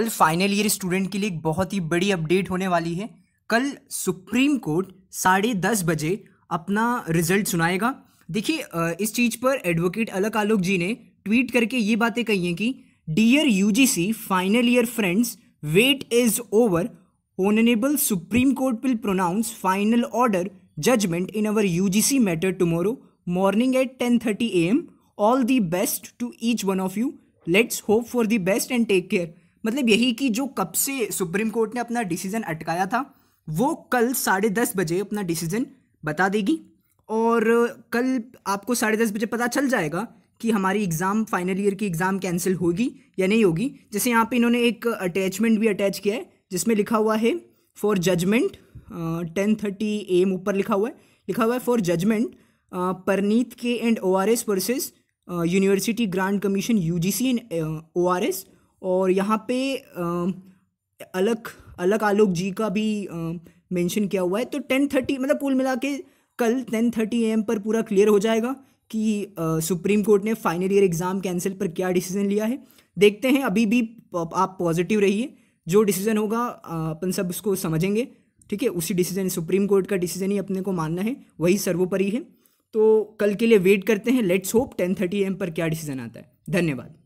कल final year student के लिए एक बहुत ही बड़ी अपडेट होने वाली है कल सुप्रीम कोर्ट साढ़े दस बजे अपना रिजल्ट सुनाएगा देखिए इस चीज़ पर एडवोकेट अलक आलोक जी ने ट्वीट करके ये बातें कही हैं कि dear UGC final year friends wait is over honourable supreme court will pronounce final order judgment in our C matter tomorrow morning at ten thirty A M all the best to each one of you let's hope for the best and take care मतलब यही कि जो कब से supreme court ने अपना decision अटकाया था वो कल साढ़े दस बजे अपना डिसीजन बता देगी और कल आपको साढ़े दस बजे पता चल जाएगा कि हमारी एग्ज़ाम फाइनल ईयर की एग्ज़ाम कैंसिल होगी या नहीं होगी जैसे यहाँ पे इन्होंने एक अटैचमेंट भी अटैच किया है जिसमें लिखा हुआ है for judgment ten thirty am ऊपर लिखा हुआ है लिखा हुआ है for judgment Parneet K and O R S versus university grant commission U G C and O R S और यहाँ पे अलग अलग आलोक जी का भी मेंशन किया हुआ है तो टेन थर्टी मतलब कुल मिला के कल टेन थर्टी एम पर पूरा क्लियर हो जाएगा कि सुप्रीम कोर्ट ने फाइनल ईयर एग्ज़ाम कैंसिल पर क्या डिसीज़न लिया है देखते हैं अभी भी आप पॉजिटिव रहिए जो डिसीज़न होगा अपन सब उसको समझेंगे ठीक है उसी डिसीज़न सुप्रीम कोर्ट का डिसीज़न ही अपने को मानना है वही सर्वोपरि है तो कल के लिए वेट करते हैं let's hope ten thirty am पर क्या डिसीज़न आता है धन्यवाद